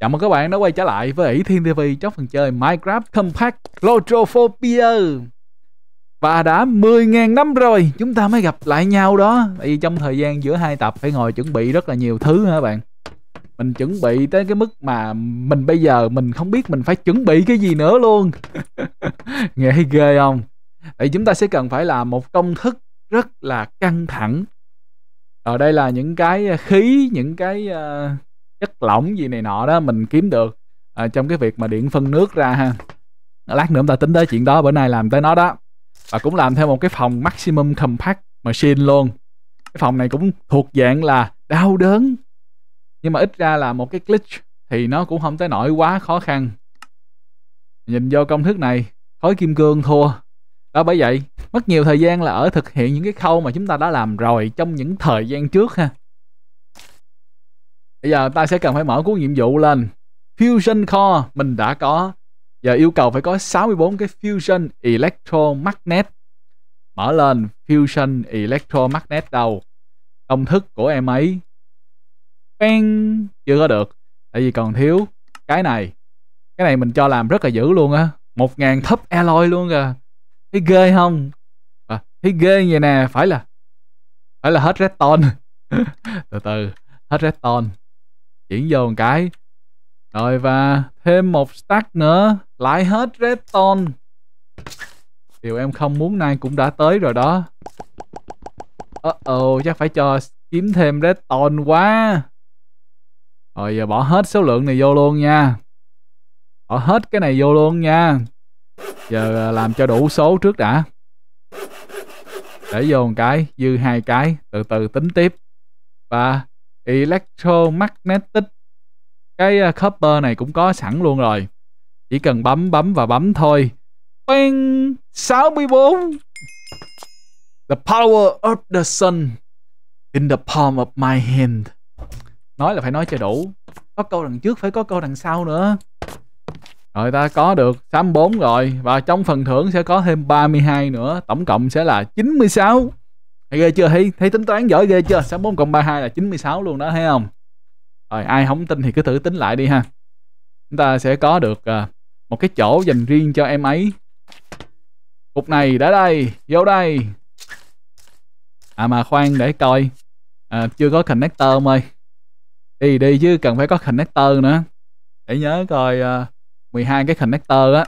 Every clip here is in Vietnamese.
Chào mừng các bạn đã quay trở lại với ỷ Thiên TV trong phần chơi Minecraft Compact Claustrophobia Và đã 10.000 năm rồi chúng ta mới gặp lại nhau đó Tại vì trong thời gian giữa hai tập phải ngồi chuẩn bị rất là nhiều thứ hả bạn Mình chuẩn bị tới cái mức mà mình bây giờ mình không biết mình phải chuẩn bị cái gì nữa luôn Nghe hay ghê không? Vậy chúng ta sẽ cần phải làm một công thức rất là căng thẳng Ở ờ, đây là những cái ờ, khí, những cái... Uh chất lỏng gì này nọ đó mình kiếm được à, trong cái việc mà điện phân nước ra ha lát nữa ta tính tới chuyện đó bữa nay làm tới nó đó và cũng làm theo một cái phòng maximum compact machine luôn cái phòng này cũng thuộc dạng là đau đớn nhưng mà ít ra là một cái glitch thì nó cũng không tới nổi quá khó khăn nhìn vô công thức này khối kim cương thua đó bởi vậy mất nhiều thời gian là ở thực hiện những cái khâu mà chúng ta đã làm rồi trong những thời gian trước ha Bây giờ ta sẽ cần phải mở cuốn nhiệm vụ lên. Fusion Core mình đã có. Giờ yêu cầu phải có 64 cái Fusion Electromagnet. Mở lên Fusion Electromagnet đâu. Công thức của em ấy. Bang! Chưa có được. Tại vì còn thiếu cái này. Cái này mình cho làm rất là dữ luôn á. 1000 thấp alloy luôn kìa. Thấy ghê không? À, thấy ghê vậy nè. Phải là phải là hết redstone. từ từ. Hết redstone chuyển vô một cái rồi và thêm một stack nữa lại hết redstone điều em không muốn nay cũng đã tới rồi đó uh oh chắc phải cho kiếm thêm redstone quá rồi giờ bỏ hết số lượng này vô luôn nha Bỏ hết cái này vô luôn nha Giờ à, làm cho đủ số trước đã Để vô một cái Dư hai cái Từ từ tính tiếp Và electromagnetic cái ờ, copper này cũng có sẵn luôn rồi chỉ cần bấm bấm và bấm thôi Bang! 64 The power of the sun in the palm of my hand Nói là phải nói cho đủ Có câu đằng trước phải có câu đằng sau nữa Rồi ta có được 64 rồi Và trong phần thưởng sẽ có thêm 32 nữa Tổng cộng sẽ là 96 ghê chưa thấy thấy tính toán giỏi ghê chưa 64 cộng 32 là 96 luôn đó thấy không rồi ai không tin thì cứ thử tính lại đi ha chúng ta sẽ có được uh, một cái chỗ dành riêng cho em ấy cục này đã đây vô đây à mà khoan để coi à, chưa có connector ông ơi đi đi chứ cần phải có connector nữa để nhớ coi uh, à, 12 cái connector á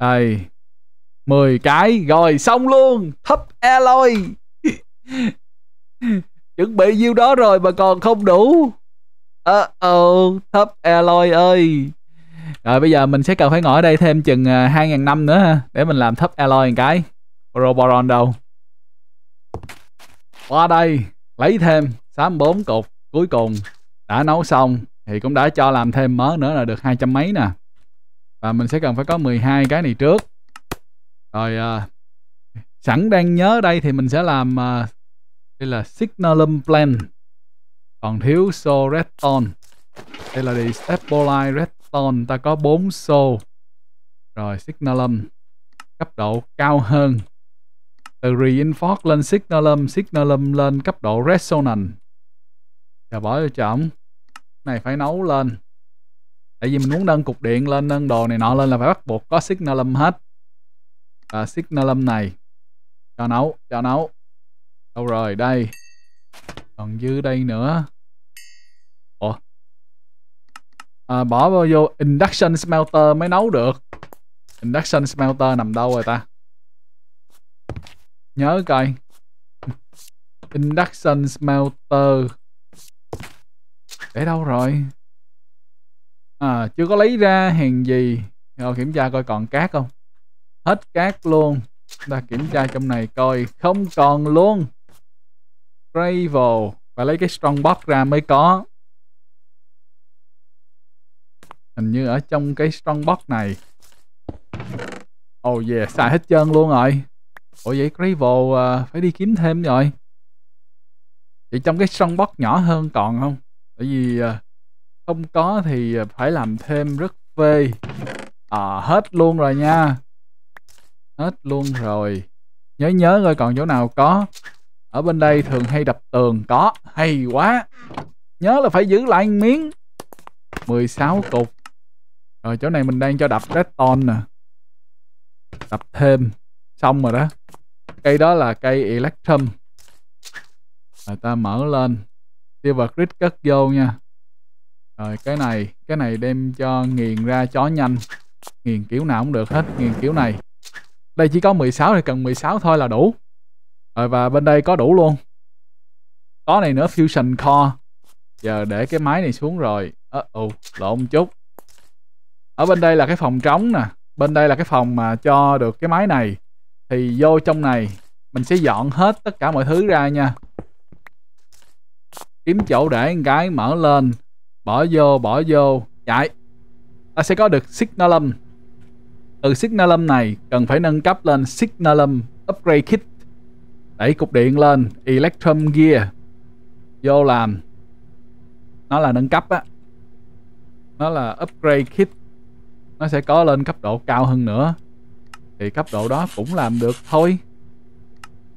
đây 10 cái rồi xong luôn thấp alloy e chuẩn bị nhiêu đó rồi mà còn không đủ ờ uh -oh, thấp alloy e ơi rồi bây giờ mình sẽ cần phải ngồi ở đây thêm chừng 2.000 à, năm nữa ha để mình làm thấp alloy e một cái Roboron đâu qua đây lấy thêm 64 cục cuối cùng đã nấu xong thì cũng đã cho làm thêm mớ nữa là được hai trăm mấy nè và mình sẽ cần phải có 12 cái này trước rồi à, sẵn đang nhớ đây thì mình sẽ làm à, đây là signalum plan còn thiếu so redstone đây là đi stabilize redstone ta có 4 so rồi signalum cấp độ cao hơn từ reinforce lên signalum signalum lên cấp độ resonance và bỏ cho chậm này phải nấu lên tại vì mình muốn nâng cục điện lên nâng đồ này nọ lên là phải bắt buộc có signalum hết à, Signalum này cho nấu cho nấu đâu rồi đây còn dư đây nữa ủa à, bỏ vào vô induction smelter mới nấu được induction smelter nằm đâu rồi ta nhớ coi induction smelter để đâu rồi à chưa có lấy ra hàng gì rồi kiểm tra coi còn cát không hết cát luôn ta kiểm tra trong này coi không còn luôn gravel và lấy cái strong box ra mới có hình như ở trong cái strong box này oh yeah xài hết trơn luôn rồi ủa vậy gravel uh, phải đi kiếm thêm rồi vậy trong cái strong box nhỏ hơn còn không bởi vì uh, không có thì phải làm thêm rất phê à hết luôn rồi nha Hết luôn rồi. Nhớ nhớ rồi còn chỗ nào có. Ở bên đây thường hay đập tường có. Hay quá. Nhớ là phải giữ lại miếng. 16 cục. Rồi chỗ này mình đang cho đập redstone nè. Đập thêm. Xong rồi đó. Cây đó là cây electrum. Rồi ta mở lên. Silver grid cất vô nha. Rồi cái này, cái này đem cho nghiền ra chó nhanh Nghiền kiểu nào cũng được hết, nghiền kiểu này đây chỉ có 16 thì cần 16 thôi là đủ rồi ờ, và bên đây có đủ luôn có này nữa fusion core giờ để cái máy này xuống rồi ồ uh, uh, lộn chút ở bên đây là cái phòng trống nè bên đây là cái phòng mà cho được cái máy này thì vô trong này mình sẽ dọn hết tất cả mọi thứ ra nha kiếm chỗ để một cái mở lên bỏ vô bỏ vô chạy ta sẽ có được signalum từ Signalum này cần phải nâng cấp lên Signalum Upgrade Kit Đẩy cục điện lên Electrum Gear Vô làm Nó là nâng cấp á Nó là Upgrade Kit Nó sẽ có lên cấp độ cao hơn nữa Thì cấp độ đó cũng làm được thôi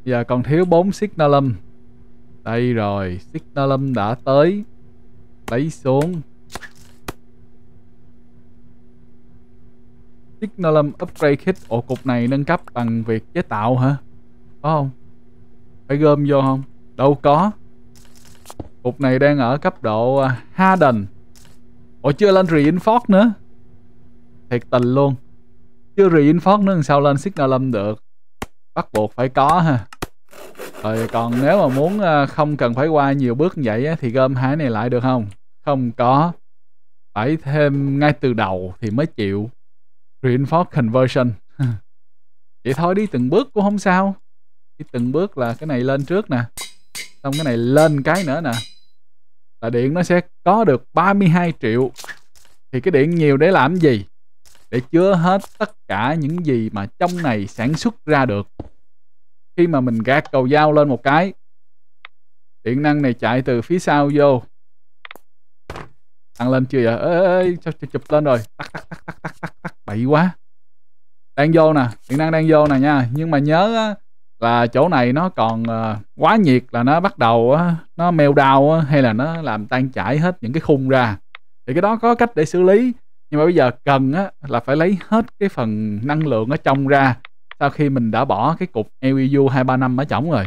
Giờ còn thiếu 4 Signalum Đây rồi Signalum đã tới Lấy xuống Signalum Upgrade Kit Ồ cục này nâng cấp bằng việc chế tạo hả Có không Phải gom vô không Đâu có Cục này đang ở cấp độ à, Harden Ồ chưa lên Reinforce nữa Thiệt tình luôn Chưa Reinforce nữa sao lên Signalum được Bắt buộc phải có ha Rồi còn nếu mà muốn à, không cần phải qua nhiều bước như vậy Thì gom hai này lại được không Không có Phải thêm ngay từ đầu thì mới chịu reinforce conversion vậy thôi đi từng bước cũng không sao đi từng bước là cái này lên trước nè xong cái này lên cái nữa nè là điện nó sẽ có được 32 triệu thì cái điện nhiều để làm gì để chứa hết tất cả những gì mà trong này sản xuất ra được khi mà mình gạt cầu dao lên một cái điện năng này chạy từ phía sau vô Tăng lên chưa vậy? Ê, ê, sao chụp lên rồi? Tắc, tắc, tắc, tắc, tắc, tắc, tắc. Bậy quá. Đang vô nè, hiện đang đang vô nè nha. Nhưng mà nhớ á, là chỗ này nó còn uh, quá nhiệt là nó bắt đầu uh, nó mèo đau uh, hay là nó làm tan chảy hết những cái khung ra. Thì cái đó có cách để xử lý. Nhưng mà bây giờ cần á, là phải lấy hết cái phần năng lượng ở trong ra sau khi mình đã bỏ cái cục LEU 235 ở trong rồi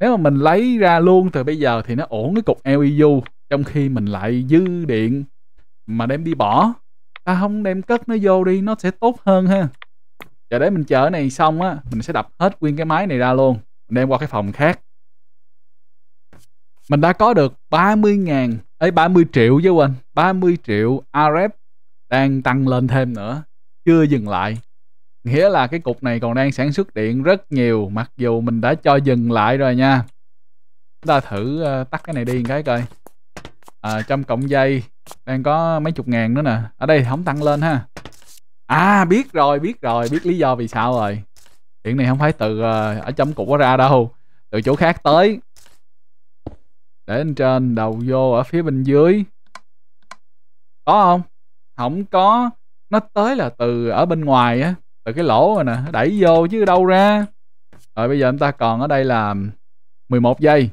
nếu mà mình lấy ra luôn từ bây giờ thì nó ổn cái cục LEU trong khi mình lại dư điện mà đem đi bỏ ta à, không đem cất nó vô đi nó sẽ tốt hơn ha chờ đấy mình chở này xong á mình sẽ đập hết nguyên cái máy này ra luôn mình đem qua cái phòng khác mình đã có được 30 ngàn ấy 30 triệu chứ quên 30 triệu RF e đang tăng lên thêm nữa chưa dừng lại nghĩa là cái cục này còn đang sản xuất điện rất nhiều mặc dù mình đã cho dừng lại rồi nha chúng ta thử ờ, tắt cái này đi một cái coi à, trăm cộng dây đang có mấy chục ngàn nữa nè ở đây không tăng lên ha à biết rồi biết rồi biết lý do vì sao rồi chuyện này không phải từ uh, ở chấm cũ ra đâu từ chỗ khác tới để lên trên đầu vô ở phía bên dưới có không không có nó tới là từ ở bên ngoài á từ cái lỗ rồi nè đẩy vô chứ đâu ra rồi bây giờ chúng ta còn ở đây là 11 giây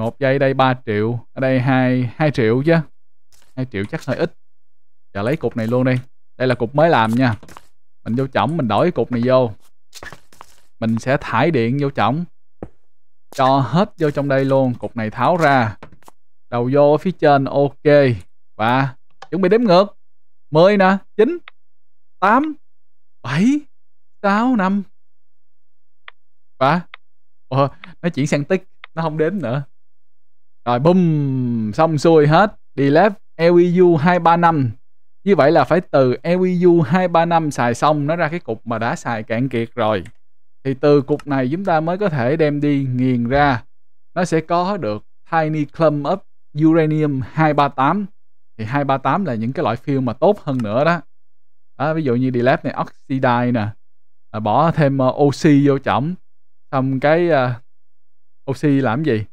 một giây đây 3 triệu ở đây 2, 2 triệu chứ 2 triệu chắc hơi ít giờ lấy cục này luôn đi đây là cục mới làm nha mình vô chổng mình đổi cục này vô mình sẽ thải điện vô chổng cho hết vô trong đây luôn cục này tháo ra đầu vô phía trên ok và chuẩn bị đếm ngược 10 nè 9 8 7 6 5 và Ủa, nó chuyển sang tích nó không đếm nữa rồi bum xong xuôi hết đi left LEU 235 như vậy là phải từ LEU 235 xài xong nó ra cái cục mà đã xài cạn kiệt rồi thì từ cục này chúng ta mới có thể đem đi nghiền ra nó sẽ có được Tiny Clump of Uranium 238 thì 238 là những cái loại phiêu mà tốt hơn nữa đó à, ví dụ như Delab này Oxidize nè à, bỏ thêm uh, oxy vô chậm xong cái uh, oxy làm gì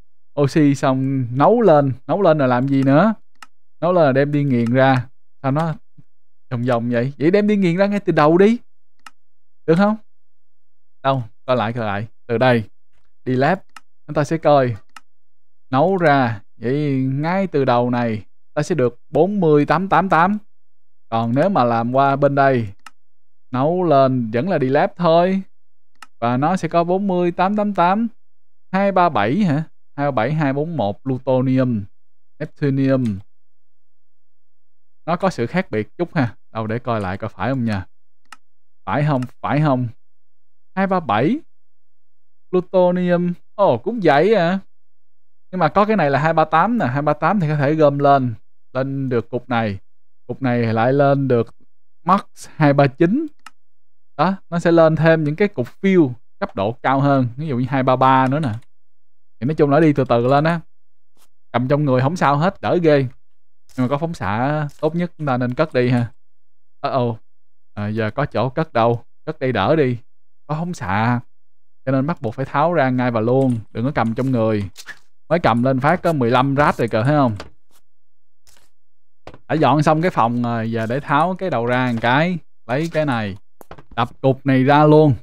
oxy xong nấu lên nấu lên rồi làm gì nữa nấu lên là đem đi nghiền ra sao nó vòng vòng vậy vậy đem đi nghiền ra ngay từ đầu đi được không đâu coi lại coi lại từ đây đi lab chúng ta sẽ coi nấu ra vậy ngay từ đầu này ta sẽ được 40888 còn nếu mà làm qua bên đây nấu lên vẫn là đi lab thôi và nó sẽ có hai ba bảy hả 237, 241, plutonium, neptunium. Nó có sự khác biệt chút ha. Đâu để coi lại có phải không nha. Phải không? Phải không? 237 plutonium. Ồ oh, cũng vậy à. Nhưng mà có cái này là 238 nè, 238 thì có thể gom lên lên được cục này. Cục này lại lên được max 239. Đó, nó sẽ lên thêm những cái cục fill cấp độ cao hơn, ví dụ như 233 nữa nè thì nói chung là đi từ từ lên á cầm trong người không sao hết đỡ ghê nhưng mà có phóng xạ tốt nhất chúng ta nên cất đi ha ờ uh -oh. à, giờ có chỗ cất đâu cất đây đỡ đi có phóng xạ cho nên bắt buộc phải tháo ra ngay và luôn đừng có cầm trong người mới cầm lên phát có 15 rát rồi cờ thấy không đã dọn xong cái phòng rồi giờ để tháo cái đầu ra một cái lấy cái này đập cục này ra luôn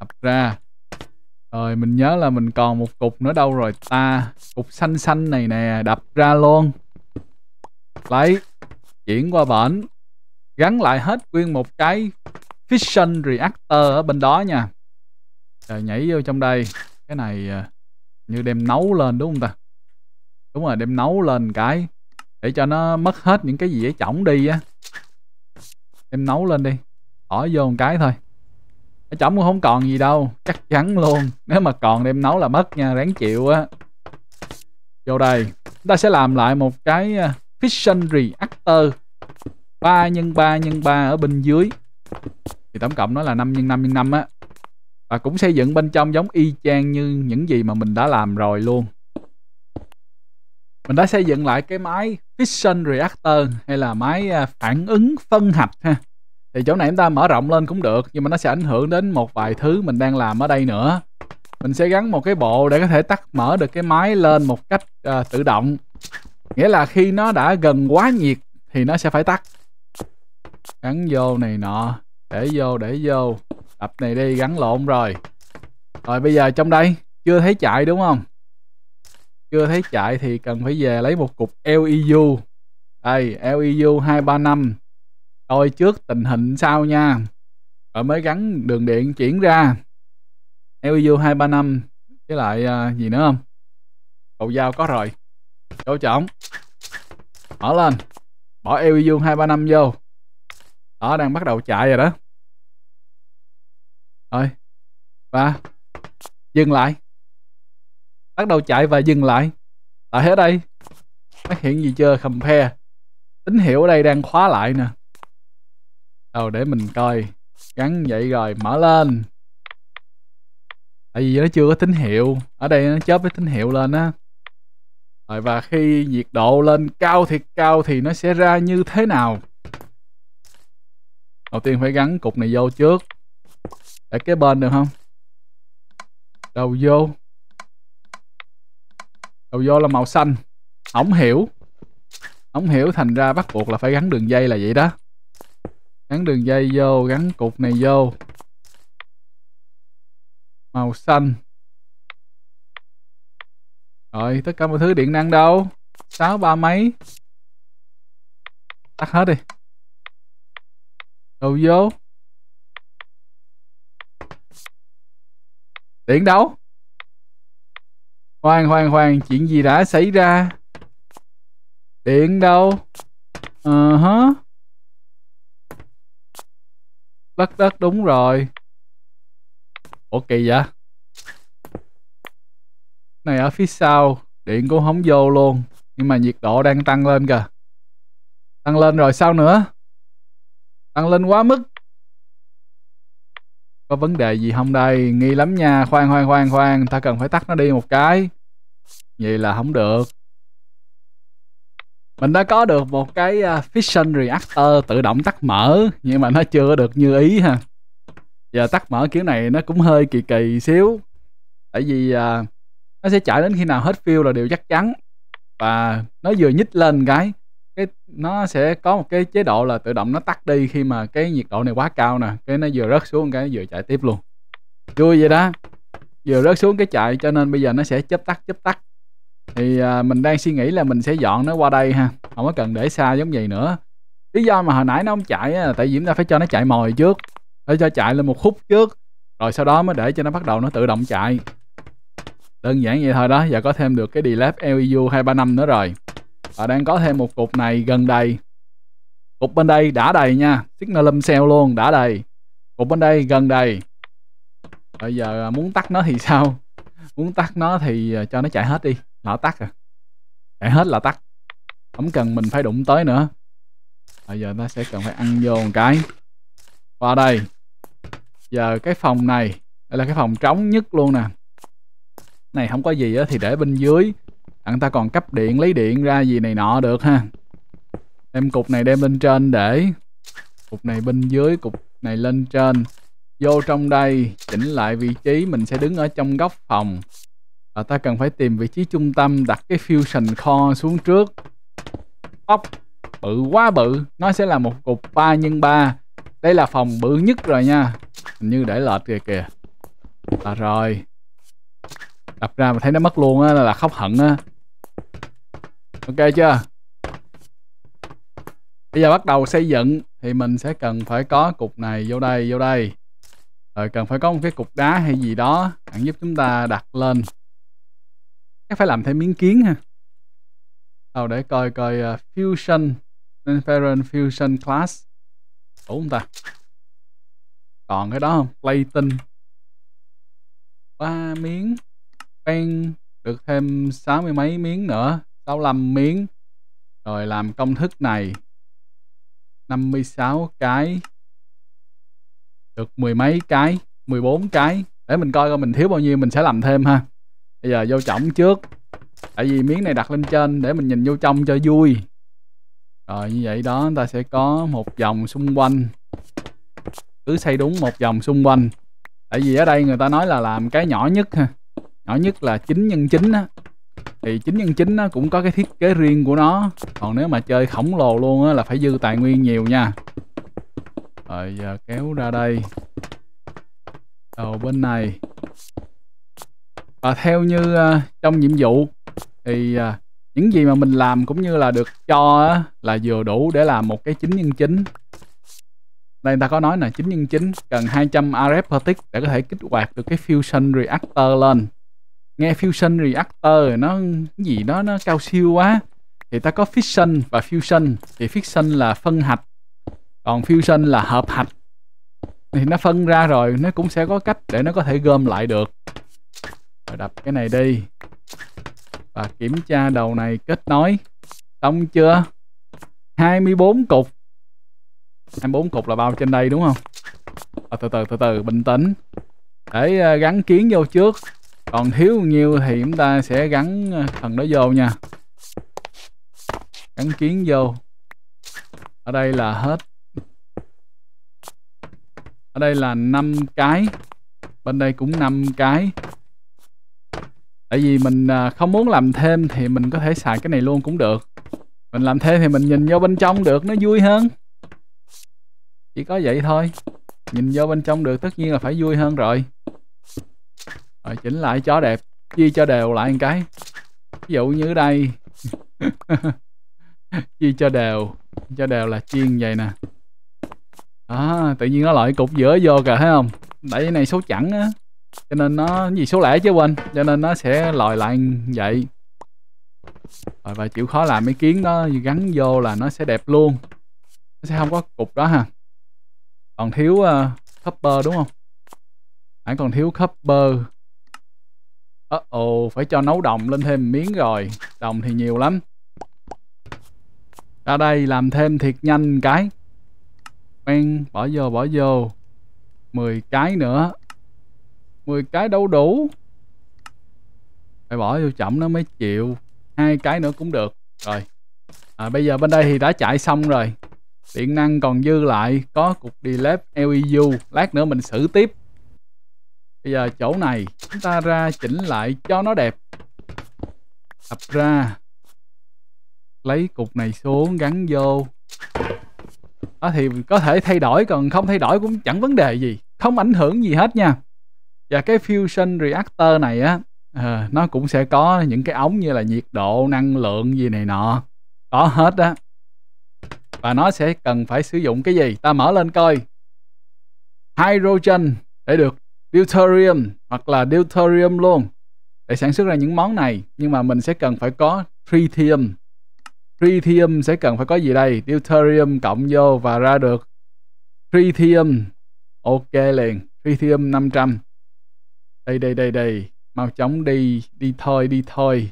đập ra rồi mình nhớ là mình còn một cục nữa đâu rồi ta Cục xanh xanh này nè Đập ra luôn Lấy Chuyển qua bển Gắn lại hết nguyên một cái Fission Reactor ở bên đó nha Rồi nhảy vô trong đây Cái này à, như đem nấu lên đúng không ta Đúng rồi đem nấu lên cái Để cho nó mất hết những cái gì ở chổng đi á Đem nấu lên đi Bỏ vô một cái thôi ở trỏng cũng không còn gì đâu chắc chắn luôn nếu mà còn đem nấu là mất nha ráng chịu á vô đây chúng ta sẽ làm lại một cái à, fission reactor 3 nhân 3 nhân 3 ở bên dưới thì tổng cộng nó là 5 nhân 5 nhân 5 á và cũng xây dựng bên trong giống y chang như những gì mà mình đã làm rồi luôn mình đã xây dựng lại cái máy fission reactor hay là máy à, phản ứng phân hạch ha thì chỗ này chúng ta mở rộng lên cũng được nhưng mà nó sẽ ảnh hưởng đến một vài thứ mình đang làm ở đây nữa mình sẽ gắn một cái bộ để có thể tắt mở được cái máy lên một cách uh, tự động nghĩa là khi nó đã gần quá nhiệt thì nó sẽ phải tắt gắn vô này nọ để vô để vô tập này đi gắn lộn rồi rồi bây giờ trong đây chưa thấy chạy đúng không chưa thấy chạy thì cần phải về lấy một cục LEU đây LEU năm coi trước tình hình sau nha rồi mới gắn đường điện chuyển ra LEU 235 với lại à, gì nữa không cầu dao có rồi chỗ trống mở lên bỏ LEU 235 vô đó đang bắt đầu chạy rồi đó rồi và dừng lại bắt đầu chạy và dừng lại tại ở đây phát hiện gì chưa compare tín hiệu ở đây đang khóa lại nè Ờ để mình coi Gắn vậy rồi mở lên Tại vì nó chưa có tín hiệu Ở đây nó chớp cái tín hiệu lên á Rồi và khi nhiệt độ lên cao thiệt cao thì nó sẽ ra như thế nào Đầu tiên phải gắn cục này vô trước Để cái bên được không Đầu vô Đầu vô là màu xanh Không hiểu Không hiểu thành ra bắt buộc là phải gắn đường dây là vậy đó gắn đường dây vô gắn cục này vô màu xanh rồi tất cả mọi thứ điện năng đâu sáu ba mấy tắt hết đi đầu vô điện đâu Khoan khoan khoan Chuyện gì đã xảy ra Điện đâu Ờ uh hả -huh lắc đất đúng rồi ủa kỳ vậy này ở phía sau điện cũng không vô luôn nhưng mà nhiệt độ đang tăng lên kìa tăng lên rồi sao nữa tăng lên quá mức có vấn đề gì không đây nghi lắm nha khoan khoan khoan khoan ta cần phải tắt nó đi một cái vậy là không được mình đã có được một cái à, fission reactor tự động tắt mở nhưng mà nó chưa được như ý ha giờ tắt mở kiểu này nó cũng hơi kỳ kỳ xíu tại vì à, nó sẽ chạy đến khi nào hết fill là điều chắc chắn và nó vừa nhích lên cái cái nó sẽ có một cái chế độ là tự động nó tắt đi khi mà cái nhiệt độ này quá cao nè cái nó vừa rớt xuống cái vừa chạy tiếp luôn vui vậy đó vừa rớt xuống cái chạy cho nên bây giờ nó sẽ chớp tắt chớp tắt thì à, mình đang suy nghĩ là mình sẽ dọn nó qua đây ha không có cần để xa giống vậy nữa lý do mà hồi nãy nó không chạy á, tại vì chúng ta phải cho nó chạy mồi trước để cho chạy lên một khúc trước rồi sau đó mới để cho nó bắt đầu nó tự động chạy đơn giản vậy thôi đó giờ có thêm được cái delay LEU năm nữa rồi và đang có thêm một cục này gần đầy cục bên đây đã đầy nha signalum cell luôn đã đầy cục bên đây gần đầy bây giờ à, muốn tắt nó thì sao muốn tắt nó thì à, cho nó chạy hết đi lọ tắt à để hết lọ tắt không cần mình phải đụng tới nữa bây giờ ta sẽ cần phải ăn vô một cái qua đây giờ cái phòng này đây là cái phòng trống nhất luôn nè này không có gì á thì để bên dưới đặng ta còn cấp điện lấy điện ra gì này nọ được ha đem cục này đem lên trên để cục này bên dưới cục này lên trên vô trong đây chỉnh lại vị trí mình sẽ đứng ở trong góc phòng à, ta cần phải tìm vị trí trung tâm đặt cái fusion core xuống trước ốc bự quá bự nó sẽ là một cục 3 nhân 3 đây là phòng bự nhất rồi nha hình như để lệch kìa kìa à rồi đập ra mà thấy nó mất luôn á là khóc hận á ok chưa bây giờ bắt đầu xây dựng thì mình sẽ cần phải có cục này vô đây vô đây rồi cần phải có một cái cục đá hay gì đó hẳn giúp chúng ta đặt lên chắc phải làm thêm miếng kiến ha ờ để coi coi uh, fusion Ferron fusion class đủ không ta còn cái đó không platin ba miếng pen được thêm sáu mươi mấy miếng nữa 65 miếng rồi làm công thức này 56 cái được mười mấy cái 14 cái để mình coi coi mình thiếu bao nhiêu mình sẽ làm thêm ha bây giờ vô trọng trước tại vì miếng này đặt lên trên để mình nhìn vô trong cho vui rồi như vậy đó ta sẽ có một vòng xung quanh cứ xây đúng một vòng xung quanh tại vì ở đây người ta nói là làm cái nhỏ nhất ha nhỏ nhất là 9 nhân 9 á thì 9 nhân 9 nó cũng có cái thiết kế riêng của nó còn nếu mà chơi khổng lồ luôn á là phải dư tài nguyên nhiều nha rồi giờ kéo ra đây đầu bên này và theo như uh, trong nhiệm vụ thì uh, những gì mà mình làm cũng như là được cho uh, là vừa đủ để làm một cái 9 nhân 9 đây người ta có nói là 9 nhân 9 cần 200 RF per để có thể kích hoạt được cái fusion reactor lên nghe fusion reactor nó gì đó nó cao siêu quá thì ta có fission và fusion thì fission là phân hạch còn fusion là hợp hạch thì nó phân ra rồi nó cũng sẽ có cách để nó có thể gom lại được rồi đập cái này đi và kiểm tra đầu này kết nối xong chưa 24 cục 24 cục là bao trên đây đúng không à, từ từ từ từ bình tĩnh để ờ, gắn kiến vô trước còn thiếu nhiêu thì chúng ta sẽ gắn phần ờ, đó vô nha gắn kiến vô ở đây là hết ở đây là 5 cái bên đây cũng 5 cái tại vì mình à, không muốn làm thêm thì mình có thể xài cái này luôn cũng được mình làm thêm thì mình nhìn vô bên trong được nó vui hơn chỉ có vậy thôi nhìn vô bên trong được tất nhiên là phải vui hơn rồi rồi chỉnh lại cho đẹp chia cho đều lại một cái ví dụ như đây chia cho đều cho đều là chiên vậy nè à, tự nhiên nó lại cục giữa vô kìa thấy không đẩy cái này số chẳng á cho nên nó gì số lẻ chứ quên cho nên nó sẽ lòi lại vậy rồi và chịu khó làm mấy kiến nó gắn vô là nó sẽ đẹp luôn nó sẽ không có cục đó ha còn thiếu uh, copper đúng không hãy còn thiếu copper ớ uh -oh, phải cho nấu đồng lên thêm miếng rồi đồng thì nhiều lắm ra đây làm thêm thiệt nhanh cái quen bỏ vô bỏ vô 10 cái nữa 10 cái đâu đủ phải bỏ vô chậm nó mới chịu hai cái nữa cũng được rồi à, bây giờ bên đây thì đã chạy xong rồi điện năng còn dư lại có cục delete LEU lát nữa mình xử tiếp bây giờ chỗ này chúng ta ra chỉnh lại cho nó đẹp tập ra lấy cục này xuống gắn vô đó thì có thể thay đổi còn không thay đổi cũng chẳng vấn đề gì không ảnh hưởng gì hết nha và cái fusion reactor này á uh, nó cũng sẽ có những cái ống như là nhiệt độ năng lượng gì này nọ có hết á và nó sẽ cần phải sử dụng cái gì ta mở lên coi hydrogen để được deuterium hoặc là deuterium luôn để sản xuất ra những món này nhưng mà mình sẽ cần phải có tritium tritium sẽ cần phải có gì đây deuterium cộng vô và ra được tritium ok liền tritium 500 đây đây đây đây mau chóng đi đi thôi đi thôi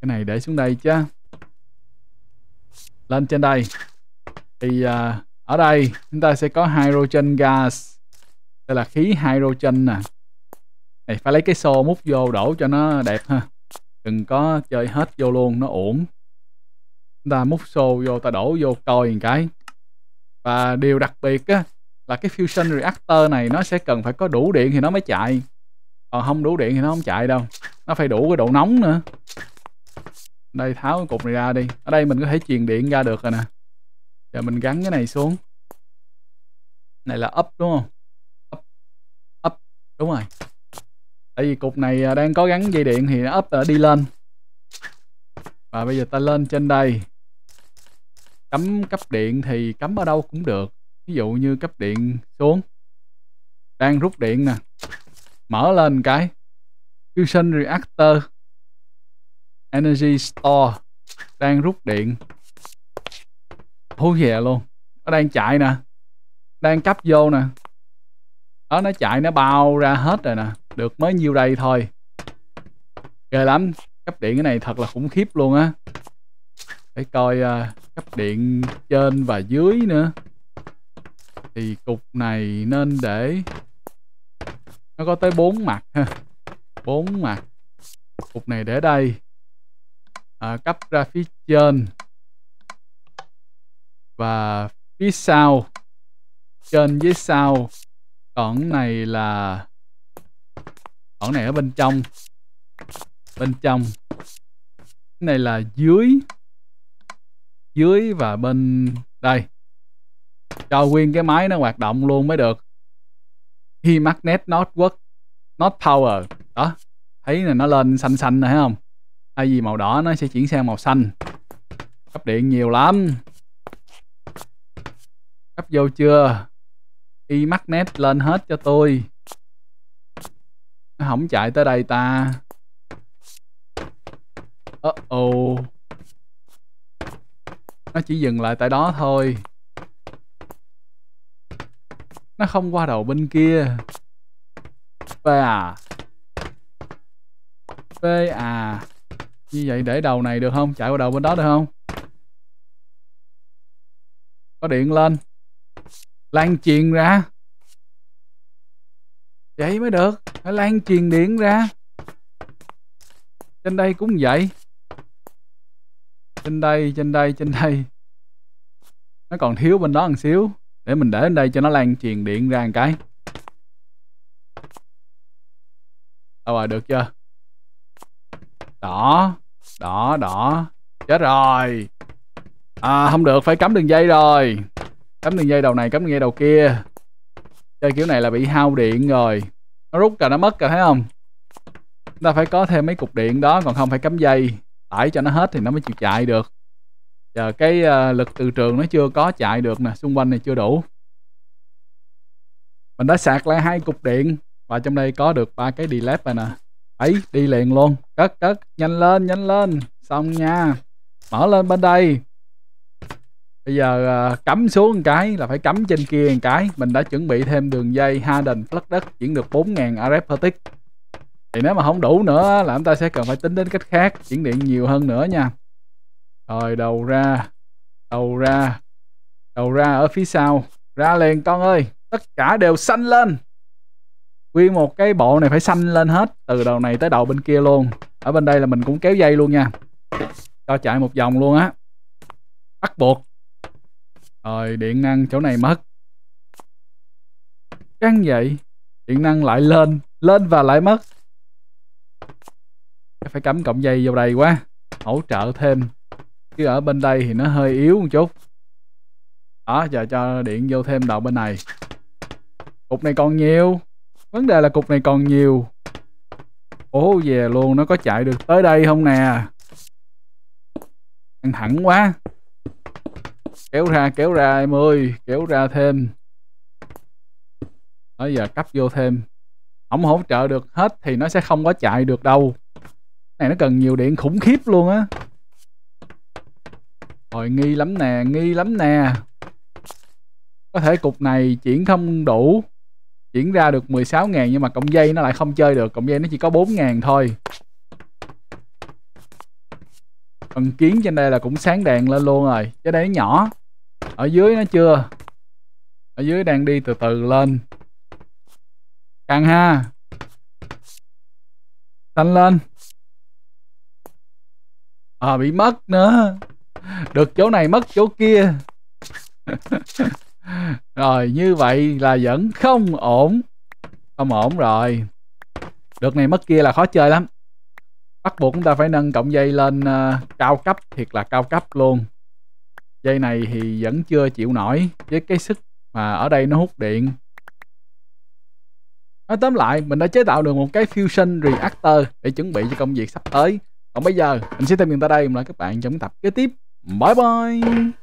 cái này để xuống đây chứ lên trên đây thì uh, ở đây chúng ta sẽ có hydrogen gas đây là khí hydrogen nè này phải lấy cái xô múc vô đổ cho nó đẹp ha đừng có chơi hết vô luôn nó uổng chúng ta múc xô vô ta đổ vô coi một cái và điều đặc biệt á, là cái fusion reactor này nó sẽ cần phải có đủ điện thì nó mới chạy còn ờ, không đủ điện thì nó không chạy đâu nó phải đủ cái độ nóng nữa đây tháo cái cục này ra đi ở đây mình có thể truyền điện ra được rồi nè giờ mình gắn cái này xuống này là up đúng không up up đúng rồi tại vì cục này à, đang có gắn dây điện thì nó up đã đi lên và bây giờ ta lên trên đây cấm cấp điện thì cấm ở đâu cũng được ví dụ như cấp điện xuống đang rút điện nè mở lên cái fusion reactor energy store đang rút điện thú về luôn nó đang chạy nè đang cấp vô nè đó nó chạy nó bao ra hết rồi nè được mới nhiêu đây thôi ghê lắm cấp điện cái này thật là khủng khiếp luôn á để coi uh, ờ, cấp điện trên và dưới nữa thì cục này nên để nó có tới bốn mặt ha bốn mặt cục này để đây à, cấp ra phía trên và phía sau trên với sau còn này là còn này ở bên trong bên trong cái này là dưới dưới và bên đây cho nguyên cái máy nó hoạt động luôn mới được He magnet not work not power đó thấy là nó lên xanh xanh rồi thấy không hay vì màu đỏ nó sẽ chuyển sang màu xanh cấp điện nhiều lắm cấp vô chưa y magnet lên hết cho tôi nó không chạy tới đây ta uh oh nó chỉ dừng lại tại đó thôi nó không qua đầu bên kia V à V à Như vậy để đầu này được không? Chạy qua đầu bên đó được không? Có điện lên Lan truyền ra Vậy mới được Phải lan truyền điện ra Trên đây cũng vậy Trên đây, trên đây, trên đây Nó còn thiếu bên đó một xíu để mình để lên đây cho nó lan truyền điện ra một cái đâu rồi được chưa đỏ đỏ đỏ chết rồi à không được phải cắm đường dây rồi cắm đường dây đầu này cắm đường dây đầu kia chơi kiểu này là bị hao điện rồi nó rút rồi nó mất rồi thấy không chúng ta phải có thêm mấy cục điện đó còn không phải cắm dây tải cho nó hết thì nó mới chịu chạy được giờ cái uh, lực từ trường nó chưa có chạy được nè xung quanh này chưa đủ mình đã sạc lại hai cục điện và trong đây có được ba cái delay rồi nè ấy đi liền luôn cất cất nhanh lên nhanh lên xong nha mở lên bên đây bây giờ uh, cắm xuống một cái là phải cắm trên kia một cái mình đã chuẩn bị thêm đường dây Harden lắc đất chuyển được 4.000 RF per tick thì nếu mà không đủ nữa là chúng ta sẽ cần phải tính đến cách khác chuyển điện nhiều hơn nữa nha rồi đầu ra đầu ra đầu ra ở phía sau ra liền con ơi tất cả đều xanh lên nguyên một cái bộ này phải xanh lên hết từ đầu này tới đầu bên kia luôn ở bên đây là mình cũng kéo dây luôn nha cho chạy một vòng luôn á bắt buộc rồi điện năng chỗ này mất căng vậy điện năng lại lên lên và lại mất phải cắm cọng dây vào đây quá hỗ trợ thêm chứ ở bên đây thì nó hơi yếu một chút đó giờ cho điện vô thêm đầu bên này cục này còn nhiều vấn đề là cục này còn nhiều ố về luôn nó có chạy được tới đây không nè căng thẳng quá kéo ra kéo ra em ơi kéo ra thêm đó giờ cấp vô thêm không hỗ trợ được hết thì nó sẽ không có chạy được đâu cái này nó cần nhiều điện khủng khiếp luôn á rồi nghi lắm nè, nghi lắm nè. Có thể cục này chuyển không đủ. Chuyển ra được 16 ngàn nhưng mà cộng dây nó lại không chơi được. Cộng dây nó chỉ có 4 ngàn thôi. Phần kiến trên đây là cũng sáng đèn lên luôn rồi. Cái đấy nhỏ. Ở dưới nó chưa. Ở dưới đang đi từ từ lên. căng ha. Xanh lên. À bị mất nữa được chỗ này mất chỗ kia rồi như vậy là vẫn không ổn không ổn rồi được này mất kia là khó chơi lắm bắt buộc chúng ta phải nâng cộng dây lên uh, cao cấp thiệt là cao cấp luôn dây này thì vẫn chưa chịu nổi với cái sức mà ở đây nó hút điện nói tóm lại mình đã chế tạo được một cái fusion reactor để chuẩn bị cho công việc sắp tới còn bây giờ mình sẽ tạm dừng tại đây mình lại các bạn trong tập kế tiếp Bye bye.